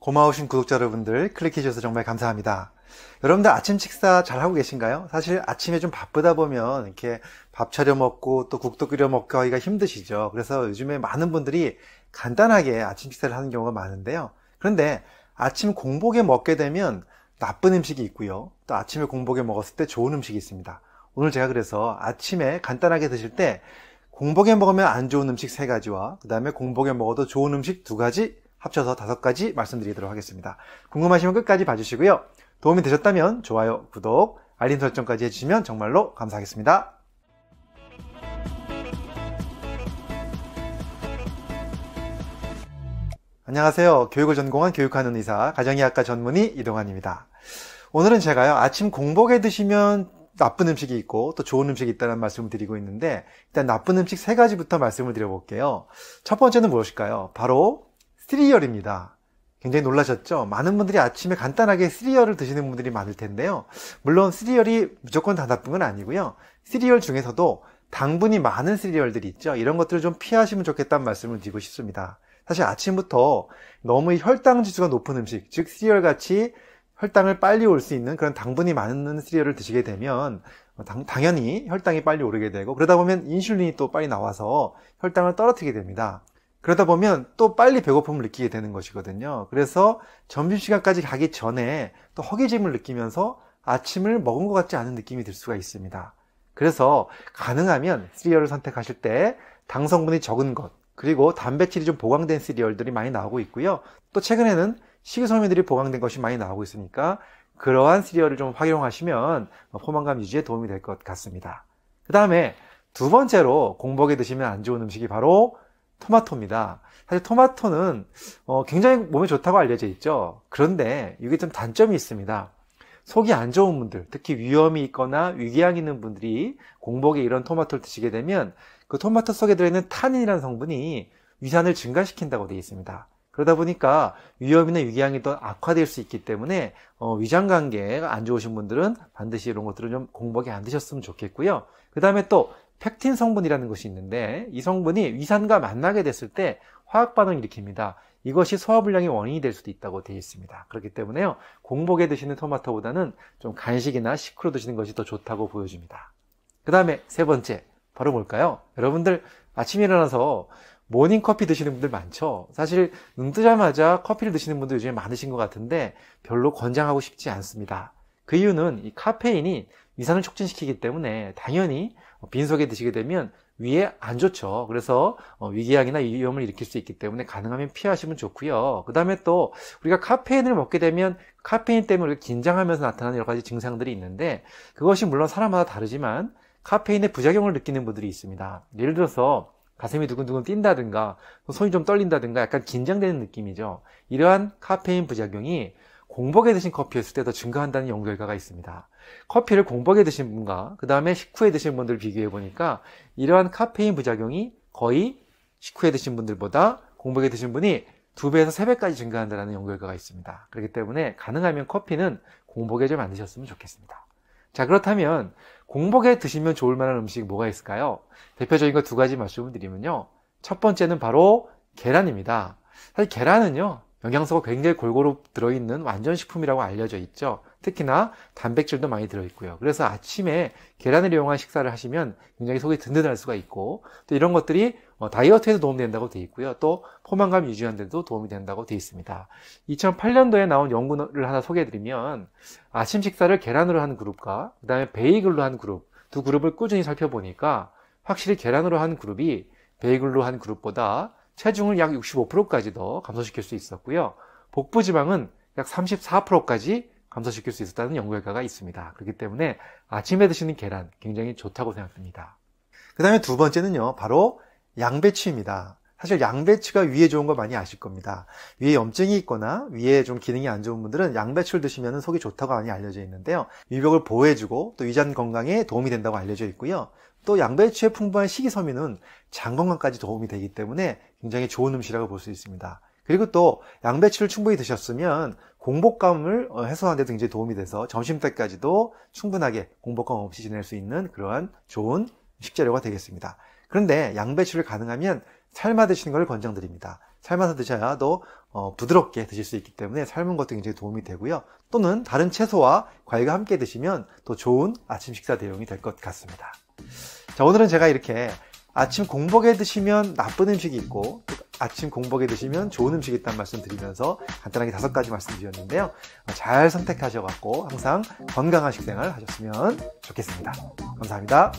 고마우신 구독자 여러분들 클릭해주셔서 정말 감사합니다. 여러분들 아침 식사 잘 하고 계신가요? 사실 아침에 좀 바쁘다 보면 이렇게 밥 차려 먹고 또 국도 끓여 먹고 하기가 힘드시죠. 그래서 요즘에 많은 분들이 간단하게 아침 식사를 하는 경우가 많은데요. 그런데 아침 공복에 먹게 되면 나쁜 음식이 있고요. 또 아침에 공복에 먹었을 때 좋은 음식이 있습니다. 오늘 제가 그래서 아침에 간단하게 드실 때 공복에 먹으면 안 좋은 음식 세 가지와 그 다음에 공복에 먹어도 좋은 음식 두 가지 합쳐서 다섯 가지 말씀드리도록 하겠습니다. 궁금하시면 끝까지 봐주시고요. 도움이 되셨다면 좋아요, 구독, 알림 설정까지 해주시면 정말로 감사하겠습니다. 안녕하세요. 교육을 전공한 교육하는 의사, 가정의학과 전문의 이동환입니다. 오늘은 제가요, 아침 공복에 드시면 나쁜 음식이 있고 또 좋은 음식이 있다는 말씀을 드리고 있는데 일단 나쁜 음식 세 가지부터 말씀을 드려볼게요. 첫 번째는 무엇일까요? 바로 시리얼입니다. 굉장히 놀라셨죠? 많은 분들이 아침에 간단하게 시리얼을 드시는 분들이 많을 텐데요. 물론 시리얼이 무조건 다 나쁜 건 아니고요. 시리얼 중에서도 당분이 많은 시리얼들이 있죠. 이런 것들을 좀 피하시면 좋겠다는 말씀을 드리고 싶습니다. 사실 아침부터 너무 혈당 지수가 높은 음식, 즉 시리얼 같이 혈당을 빨리 올 수 있는 그런 당분이 많은 시리얼을 드시게 되면 뭐 당, 연히 혈당이 빨리 오르게 되고 그러다 보면 인슐린이 또 빨리 나와서 혈당을 떨어뜨리게 됩니다. 그러다 보면 또 빨리 배고픔을 느끼게 되는 것이거든요. 그래서 점심시간까지 가기 전에 또 허기짐을 느끼면서 아침을 먹은 것 같지 않은 느낌이 들 수가 있습니다. 그래서 가능하면 시리얼을 선택하실 때 당 성분이 적은 것, 그리고 단백질이 좀 보강된 시리얼들이 많이 나오고 있고요. 또 최근에는 식이섬유들이 보강된 것이 많이 나오고 있으니까 그러한 시리얼을 좀 활용하시면 포만감 유지에 도움이 될 것 같습니다. 그 다음에 두 번째로 공복에 드시면 안 좋은 음식이 바로 토마토입니다. 사실 토마토는 어, 굉장히 몸에 좋다고 알려져 있죠. 그런데 이게 좀 단점이 있습니다. 속이 안 좋은 분들, 특히 위염이 있거나 위궤양 있는 분들이 공복에 이런 토마토를 드시게 되면 그 토마토 속에 들어있는 탄닌이라는 성분이 위산을 증가시킨다고 되어 있습니다. 그러다 보니까 위염이나 위궤양이 더 악화될 수 있기 때문에 어, 위장 관계가 안 좋으신 분들은 반드시 이런 것들은 좀 공복에 안 드셨으면 좋겠고요. 그 다음에 또 팩틴 성분이라는 것이 있는데 이 성분이 위산과 만나게 됐을 때 화학 반응을 일으킵니다. 이것이 소화불량의 원인이 될 수도 있다고 되어 있습니다. 그렇기 때문에요. 공복에 드시는 토마토보다는 좀 간식이나 식후로 드시는 것이 더 좋다고 보여집니다. 그 다음에 세 번째 바로 뭘까요? 여러분들 아침에 일어나서 모닝 커피 드시는 분들 많죠. 사실 눈 뜨자마자 커피를 드시는 분들 요즘에 많으신 것 같은데 별로 권장하고 싶지 않습니다. 그 이유는 이 카페인이 위산을 촉진시키기 때문에 당연히 빈속에 드시게 되면 위에 안 좋죠. 그래서 어, 위궤양이나 위염을 일으킬 수 있기 때문에 가능하면 피하시면 좋고요. 그 다음에 또 우리가 카페인을 먹게 되면 카페인 때문에 긴장하면서 나타나는 여러 가지 증상들이 있는데 그것이 물론 사람마다 다르지만 카페인의 부작용을 느끼는 분들이 있습니다. 예를 들어서 가슴이 두근두근 뛴다든가 손이 좀 떨린다든가 약간 긴장되는 느낌이죠. 이러한 카페인 부작용이 공복에 드신 커피였을 때 더 증가한다는 연구결과가 있습니다. 커피를 공복에 드신 분과 그 다음에 식후에 드신 분들 비교해 보니까 이러한 카페인 부작용이 거의 식후에 드신 분들보다 공복에 드신 분이 두배에서세배까지 증가한다는 연구결과가 있습니다. 그렇기 때문에 가능하면 커피는 공복에 좀 안 드셨으면 좋겠습니다. 자 그렇다면 공복에 드시면 좋을 만한 음식이 뭐가 있을까요? 대표적인 거 두 가지 말씀을 드리면요. 첫 번째는 바로 계란입니다. 사실 계란은요. 영양소가 굉장히 골고루 들어있는 완전 식품이라고 알려져 있죠. 특히나 단백질도 많이 들어있고요. 그래서 아침에 계란을 이용한 식사를 하시면 굉장히 속이 든든할 수가 있고 또 이런 것들이 어, 다이어트에도 도움된다고 되어 있고요. 또 포만감 유지하는 데도 도움이 된다고 되어 있습니다. 2008년도에 나온 연구를 하나 소개해드리면 아침 식사를 계란으로 한 그룹과 그 다음에 베이글로 한 그룹 두 그룹을 꾸준히 살펴보니까 확실히 계란으로 한 그룹이 베이글로 한 그룹보다 체중을 약 65%까지도 감소시킬 수 있었고요. 복부 지방은 약 34%까지 감소시킬 수 있었다는 연구 결과가 있습니다. 그렇기 때문에 아침에 드시는 계란 굉장히 좋다고 생각됩니다. 그 다음에 두 번째는요, 바로 양배추입니다. 사실 양배추가 위에 좋은 거 많이 아실 겁니다. 위에 염증이 있거나 위에 좀 기능이 안 좋은 분들은 양배추를 드시면 속이 좋다고 많이 알려져 있는데요. 위벽을 보호해주고 또 위장 건강에 도움이 된다고 알려져 있고요. 또 양배추의 풍부한 식이섬유는 장 건강까지 도움이 되기 때문에 굉장히 좋은 음식이라고 볼 수 있습니다. 그리고 또 양배추를 충분히 드셨으면 공복감을 어, 해소하는 데 굉장히 도움이 돼서 점심 때까지도 충분하게 공복감 없이 지낼 수 있는 그러한 좋은 식재료가 되겠습니다. 그런데 양배추를 가능하면 삶아 드시는 걸 권장드립니다. 삶아서 드셔야 더 어, 부드럽게 드실 수 있기 때문에 삶은 것도 굉장히 도움이 되고요. 또는 다른 채소와 과일과 함께 드시면 더 좋은 아침 식사 대용이 될 것 같습니다. 자, 오늘은 제가 이렇게 아침 공복에 드시면 나쁜 음식이 있고 아침 공복에 드시면 좋은 음식이 있다는 말씀 드리면서 간단하게 다섯 가지 말씀드렸는데요. 잘 선택하셔갖고 항상 건강한 식생활 하셨으면 좋겠습니다. 감사합니다.